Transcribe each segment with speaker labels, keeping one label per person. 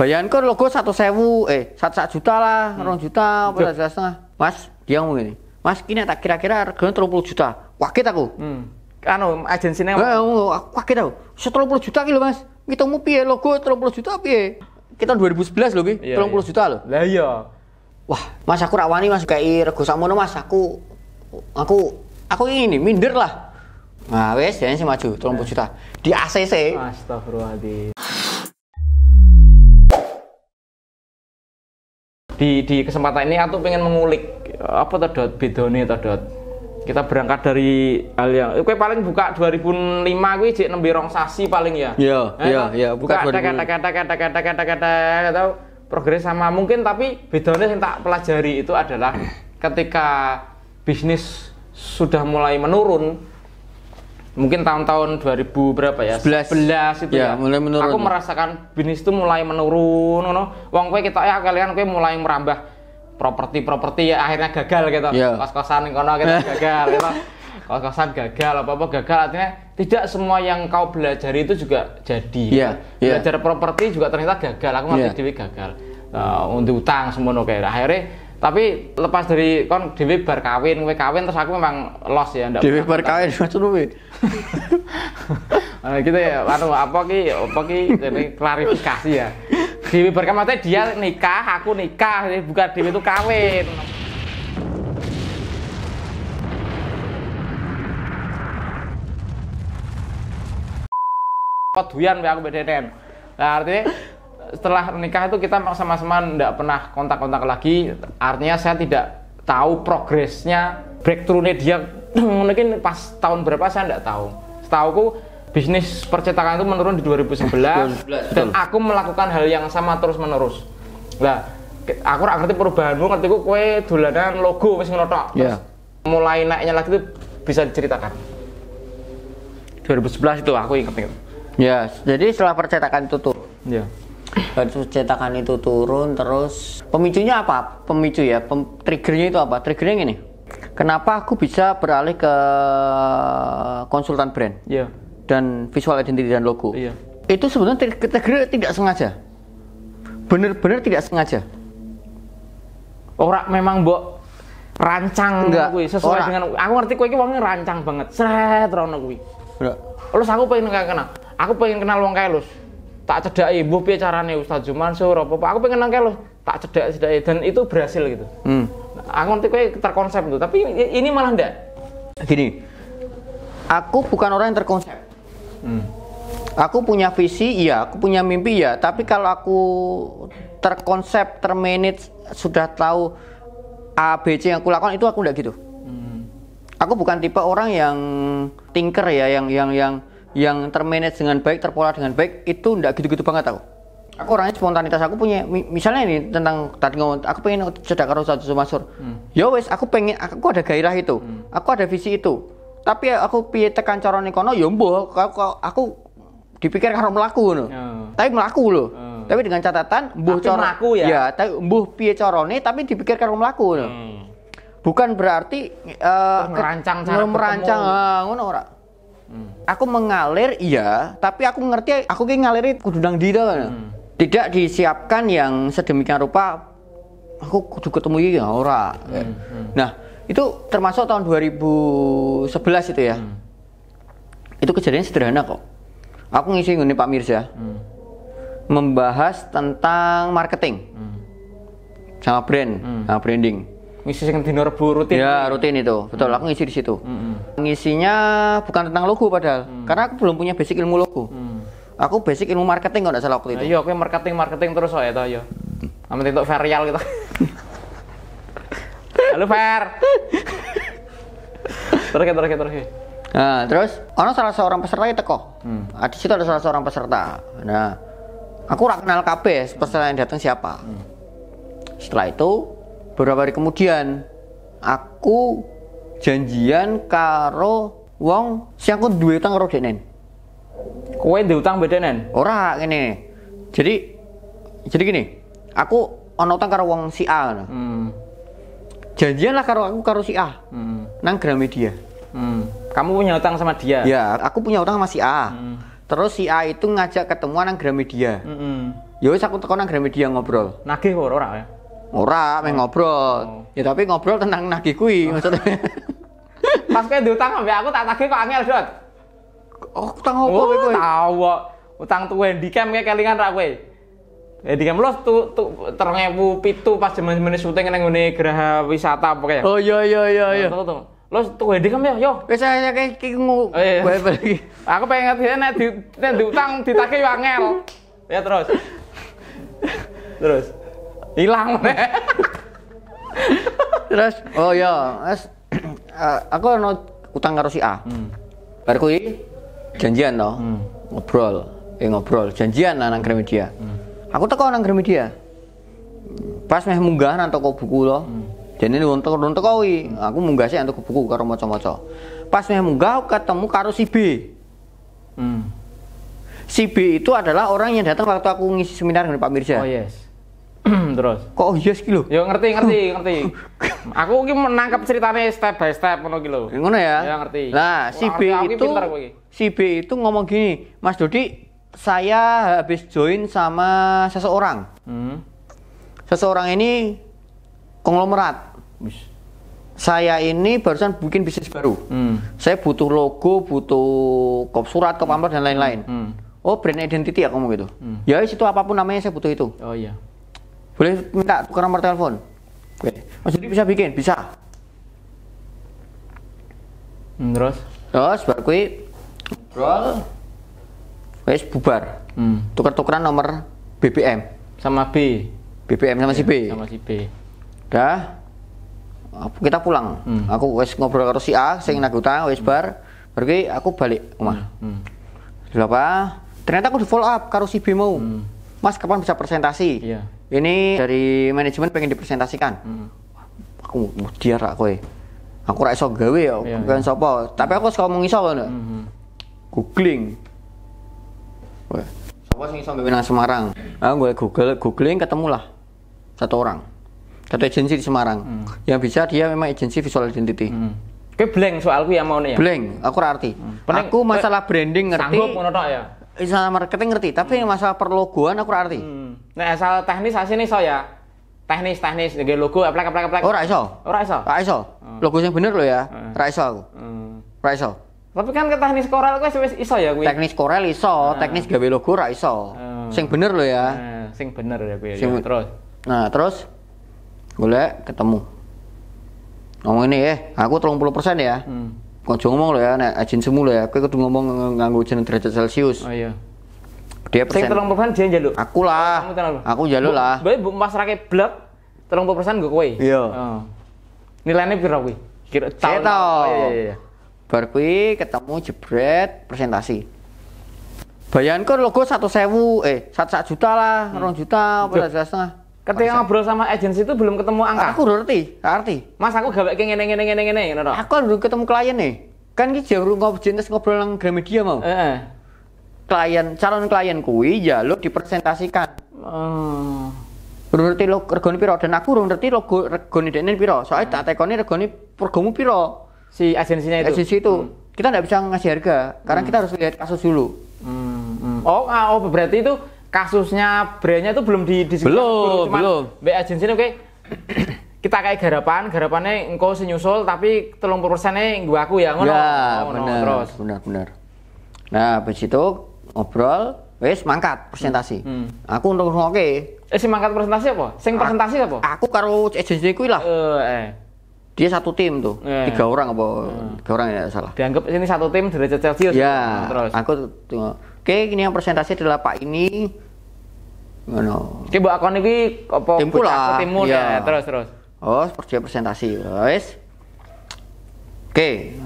Speaker 1: bayanganku logo satu sewu eh satu, satu juta lah hmm. orang juta apa jelas setengah mas dia ngomong ini mas kini tak kira-kira harganya terlalu puluh juta wakit aku hmm. anu agensinya eh, oh, aku wakit aku setelah puluh juta kilo mas kita mau pie logo terlalu puluh juta piye kita 2011 loh iya, iya. terlalu puluh juta loh lah iya wah mas aku rawani mas kayak rego lo mas aku aku aku ini minder lah nah wes jangan ya, sih maju terlalu puluh juta di ACC
Speaker 2: astagfirullahaladzim di di kesempatan ini aku pengen mengulik apa terdot bedone terdot kita berangkat dari hal yang kue paling buka 2005 kuwi cek nembe rong sasi paling ya. Iya, iya, iya, buka kata-kata kata kata kata kata kata progres sama mungkin tapi bedanya yang tak pelajari itu adalah ketika bisnis sudah mulai menurun mungkin tahun-tahun 2000 berapa ya 11, 11 itu ya, ya. mulai menurun aku merasakan bisnis itu mulai menurun no. wong kowe kita ya kalian kowe mulai merambah properti-properti ya akhirnya gagal gitu yeah. kos-kosan kono gitu gagal gitu kos-kosan gagal apa-apa gagal artinya tidak semua yang kau belajar itu juga jadi yeah. Gitu. yeah. belajar properti juga ternyata gagal aku ngerti yeah. Ya. gagal uh, untuk utang semua no, akhirnya tapi lepas dari kon dewi berkawin, kawin kawin terus aku memang lost ya ndak dewi
Speaker 1: berkawin kawin maksud dewi
Speaker 2: nah, gitu ya anu apa ki apa ki jadi klarifikasi ya dewi berkawin maksudnya dia nikah aku nikah jadi bukan dewi itu kawin Kau duyan aku bedenen. Nah, artinya setelah menikah itu kita sama-sama tidak pernah kontak-kontak lagi artinya saya tidak tahu progresnya breakthroughnya dia mungkin pas tahun berapa saya tidak tahu setahuku bisnis percetakan itu menurun di 2011 dan aku melakukan hal yang sama terus menerus nah aku rak ngerti perubahanmu ngerti ku kue dolanan logo wis menotok iya. terus yeah. mulai naiknya lagi itu bisa diceritakan 2011 itu aku inget ya
Speaker 1: yes. jadi setelah percetakan tutup tuh yeah. Terus cetakan itu turun terus pemicunya apa? Pemicu ya, pem triggernya itu apa? Triggernya ini? Kenapa aku bisa beralih ke konsultan brand? Iya. Yeah. Dan visual identity dan logo. Iya. Yeah. Itu sebenarnya trigger tidak sengaja. Bener-bener tidak sengaja.
Speaker 2: Orang memang buat rancang enggak kuwi sesuai Orang. dengan aku ngerti kowe iki wong rancang banget Seret rono kuwi terus aku pengen kenal aku pengen kenal wong kayak lus tak cedaki ibu piye carane Ustaz Jumansur apa apa aku pengen nangkep lo, tak cedak cedai dan itu berhasil gitu hmm. aku nanti kayak terkonsep tuh tapi ini malah ndak gini aku bukan orang yang terkonsep
Speaker 1: hmm. aku punya visi iya aku punya mimpi ya tapi kalau aku terkonsep termanage sudah tahu A B C yang aku lakukan itu aku ndak gitu
Speaker 2: hmm.
Speaker 1: aku bukan tipe orang yang tinker ya yang yang yang yang termanage dengan baik, terpola dengan baik itu tidak gitu-gitu banget aku. Aku orangnya spontanitas aku punya misalnya ini tentang tadi ngomong aku pengen cedak karo satu sumasur. Hmm. Ya wes aku pengen aku ada gairah itu. Hmm. Aku ada visi itu. Tapi aku piye tekan corona kono ya mbo aku, aku dipikir karo melaku no. Hmm. Ya. Tapi melaku loh. Hmm. Ya. Tapi dengan catatan mbuh melaku ya. ya tapi mbuh piye carane tapi dipikir karo melaku no. Hmm. Bukan berarti uh, merancang cara merancang ah, ngono ora aku mengalir iya tapi aku ngerti aku kayak kudu nang dida kan hmm. tidak disiapkan yang sedemikian rupa aku kudu ketemu ya ora hmm. Eh, hmm. nah itu termasuk tahun 2011 itu ya hmm. itu kejadian sederhana kok aku ngisi ngene Pak Mirza hmm. membahas tentang marketing hmm. sama brand hmm. sama branding ngisi sing dino rebu rutin ya rutin itu betul hmm. aku ngisi di situ hmm. ngisinya bukan tentang logo padahal hmm. karena aku belum punya basic ilmu logo hmm. aku basic ilmu marketing kalau tidak salah waktu itu iya aku
Speaker 2: marketing marketing terus oh ya toh yo iya. amat untuk varial gitu halo fair terus terus terus
Speaker 1: nah terus orang salah seorang peserta itu kok hmm. Ah, di situ ada salah seorang peserta nah aku kenal KB peserta yang datang siapa hmm. setelah itu beberapa hari kemudian aku janjian karo wong si aku duwe utang karo denen kowe duwe utang beda nen ora ngene jadi jadi gini aku ono utang karo wong si A hmm. janjian lah karo aku karo si A hmm. nang Gramedia hmm. kamu punya utang sama dia ya aku punya utang sama si A hmm. terus si A itu ngajak ketemuan nang Gramedia
Speaker 2: hmm.
Speaker 1: ya wis aku tekan nang Gramedia ngobrol nagih ora
Speaker 2: ora ya Ora, main oh. ngobrol. Oh. Ya tapi ngobrol tentang nagih kuwi oh. maksudnya. Pas kowe diutang sampe aku tak tagih kok angel, Dot. Oh, utang opo kowe kowe? Tahu Utang tuh handycam kayak kelingan ra kowe. Handycam lu tuh tu, pitu pas jaman-jaman syuting nang ngene Geraha Wisata apa kayak. Oh iya iya iya iya. Tuh tuh. Lu tuh ya, yo. Wis ae kayak kingu. Gue Aku pengen ngerti nek di nek diutang ditagih yo angel. Ya terus. terus hilang terus oh ya es uh,
Speaker 1: aku no utang karo si A hmm. bar janjian toh hmm. ngobrol eh ngobrol janjian lah nang Gramedia hmm. aku teko nang Gramedia pas meh munggah nang toko buku lo hmm. jadi untuk untuk i aku munggah sih untuk buku karo maca-maca pas meh munggah ketemu karo si B hmm. si B itu adalah orang yang datang waktu aku ngisi seminar dengan Pak Mirza oh yes Terus. Kok
Speaker 2: yes kilo? Ya ngerti, ngerti, ngerti. aku ini menangkap ceritanya step by step ngono kilo Ngono ya? Ya ngerti. Lah, si B itu si B itu
Speaker 1: ngomong gini, Mas Dodi, saya habis join sama seseorang. Hmm. Seseorang ini konglomerat. Saya ini barusan bikin bisnis baru. Hmm. Saya butuh logo, butuh kop surat, kop amplop dan lain-lain. Hmm. Oh, brand identity ya kamu gitu. Hmm. Ya itu apapun namanya saya butuh itu. Oh iya. Boleh minta tukar nomor telepon? Oke. Mas Yudi bisa bikin? Bisa. Hmm, terus? Terus baru kui ngobrol wes bubar. Hmm. Tukar-tukaran nomor BBM sama B. BBM sama si B. Ya, sama si B. Dah. Kita pulang. Hmm. Aku wes ngobrol karo si A, saya ingin hmm. utang wes bar. Baru aku balik rumah. Hmm. Hmm. apa ternyata aku di follow up karo si B mau. Hmm. Mas kapan bisa presentasi? Iya. Ini dari manajemen pengen dipresentasikan. Hmm. Aku dia aku kowe. Eh. Aku rasa gawe ya, yeah, bukan iya. sopo. Tapi aku suka ngomong iso ngono. Mm -hmm. Googling. Wah. sing iso Semarang? Aku gue Google googling ketemulah satu orang. Satu agensi di Semarang. Hmm. Yang bisa dia memang agensi visual identity. Hmm. Kayak
Speaker 2: blank soalku ya mau nih ya. Blank, aku rarti. Hmm. aku masalah branding ngerti. Sanggup ngono ya. Masalah marketing ngerti,
Speaker 1: tapi hmm. masalah perlogoan aku ngerti. Hmm. Nah,
Speaker 2: asal teknis nih so ya. Teknis teknis nggih logo aplek aplek aplek. Oh, raiso.
Speaker 1: Oh, raiso. Raiso. Hmm. Logo yang bener lo ya. Hmm. Raiso aku. Hmm. Raiso.
Speaker 2: Tapi kan ke teknis korel gue sih iso ya gue. Teknis korel iso, hmm. teknis gawe
Speaker 1: logo raiso. Hmm. Sing bener lo ya. Hmm. Sing bener ya, ya Sing... Ya. Terus. Nah, terus Gue ketemu. Ngomong ini ya, aku persen ya. Hmm kau ngomong lo ya, nek ajin semula ya. Kau kudu ngomong nganggu jeneng derajat Celcius. Oh iya. Dia persen. tolong
Speaker 2: 30% dia njaluk. Aku lah. Aku njaluk lah. mas rakyat pasrake tolong persen gue kue. Iya. Oh. Nilainya kira kue. Kira tahu? Oh, iya iya. iya,
Speaker 1: iya. Bar ketemu jebret presentasi. Bayangkan logo satu sewu, eh satu satu juta lah, hmm. juta, berapa setengah. Ketika ngobrol sama agensi itu belum ketemu angka. Aku udah ngerti, ngerti.
Speaker 2: Mas aku gak kayak ngene ngene ngene ngene ngene. Aku kan udah ketemu
Speaker 1: klien nih. Kan kita jauh ngobrol jenis ngobrol nang Gramedia mau. Heeh. Klien, calon klien kuwi ya lo dipresentasikan. Oh. Udah ngerti lo regone piro dan aku udah ngerti lo regone dene piro. Soalnya tak tekoni regone pergomu piro. Si
Speaker 2: agensinya itu. Agensi itu. Hmm. Kita nggak bisa ngasih harga karena hmm. kita harus lihat kasus dulu.
Speaker 1: Hmm. Hmm.
Speaker 2: Oh, ah, oh berarti itu kasusnya brandnya itu belum di belum belum mbak agensi oke okay. kita kayak garapan garapannya engkau senyusul tapi telung persennya gue aku ya ngono ya, oh, ngono bener,
Speaker 1: benar benar nah habis itu ngobrol wes mangkat presentasi hmm. hmm. aku untuk oke okay. eh si mangkat presentasi apa sing presentasi
Speaker 2: apa aku karo
Speaker 1: agensi kuwi lah uh, eh. dia satu tim tuh eh. tiga orang apa hmm. tiga orang ya salah dianggap ini satu tim derajat celcius ya terus aku tuh, Oke, ini yang presentasi adalah Pak ini ngono. Coba mbok akon apa timpul lah. Iya. ya. terus terus. Oh, seperti presentasi. Wes. Oke.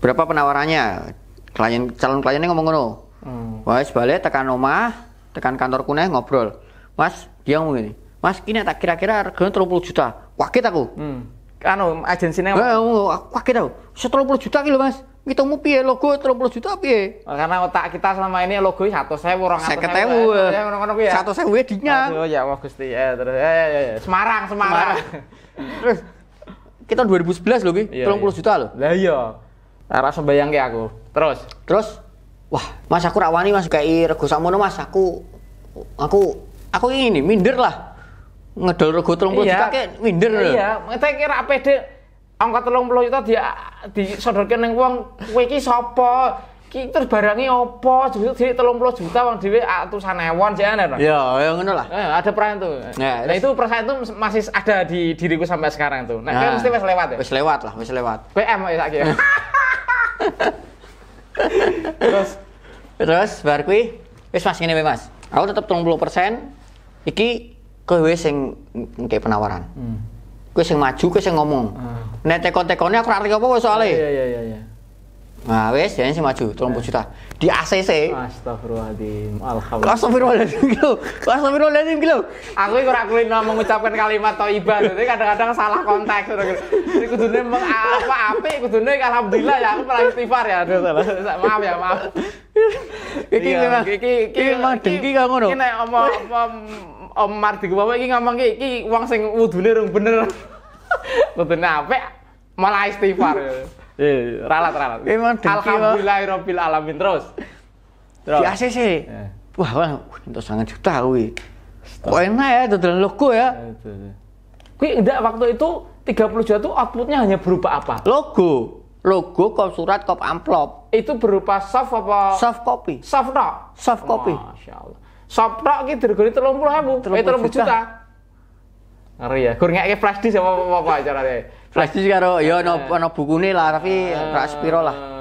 Speaker 1: Berapa penawarannya? Klien calon kliennya ngomong ngono. Hmm. Wes balik tekan omah, tekan kantor kuneh ngobrol. Mas, dia ngomong ini, Mas, kini tak kira-kira harga 30 juta. Wakit aku.
Speaker 2: Hmm. Anu, agensinya ngomong. Eh, aku oh, wakit aku. 30
Speaker 1: juta kilo, Mas kita mau piye logo puluh juta piye?
Speaker 2: Oh, karena otak kita selama ini logo satu saya orang saya ketemu satu saya wedinya oh ya wah ya. e ya Gusti. Ya terus ya, ya, ya, ya. Semarang, Semarang. Semarang. terus kita 2011 loh ki, iya, puluh iya. juta loh. Lah iya.
Speaker 1: Ora sembayang ki aku. Terus, terus wah, Mas aku rawani Mas kayak rego sakmono Mas aku aku aku ini minder lah. Ngedol rego 30 puluh iya. juta kayak minder. Iya,
Speaker 2: kita kira apa deh angka telung puluh juta dia disodorkan neng wong kowe sopo sopo, ki terbarangi opo jadi telung puluh juta uang dewi atusan ewon sih ada ya ya ngono lah eh, ada perasaan tuh ya, nah itu perasaan itu masih ada di diriku sampai sekarang tuh nah, nah mesti masih lewat ya
Speaker 1: wes lewat lah masih lewat
Speaker 2: PM ya lagi ya terus
Speaker 1: terus bar kui wes mas ini mas aku tetap telung puluh persen iki kue sing kayak penawaran hmm kowe sing maju kowe sing ngomong hmm. nek tekon-tekone aku ora apa soalnya iya iya iya, iya. Nah, wes jadi sih maju, tolong eh. juta di ACC.
Speaker 2: Astagfirullahaladzim,
Speaker 1: alhamdulillah. Astagfirullahaladzim
Speaker 2: kilo, astagfirullahaladzim kilo. Aku ini kurang mau mengucapkan kalimat toibah, jadi kadang-kadang salah konteks. Jadi kudunya emang apa apa, kudunya alhamdulillah ya, aku pernah istighfar ya, aduh salah, maaf ya maaf. Iki iya, memang, iki iki memang dengki kau ngono. Iki nek omong om Mardi bapak iki ngomong iki uang sing wudune rung bener. Kudune apik malah istighfar. Eh, ralat ralat. Memang dengki. Alhamdulillahirabbil alamin terus. terus. Di ACC. Wah, wah, itu sangat juta kuwi. Kok enak ya dodolan logo ya. Kuwi enggak waktu itu 30 juta itu outputnya hanya berupa apa? Logo. Logo, kop surat, kop amplop. Itu berupa soft apa? Soft copy. Soft rock. Soft copy. Masya Allah. Soft no, ini terlalu puluh ribu. Eh, juta. juta. Ngeri ya. Gur ngeke flash disk apa apa acarane. Flash
Speaker 1: disk karo ya ana ana bukune lah
Speaker 2: tapi ah. rak sepiro lah.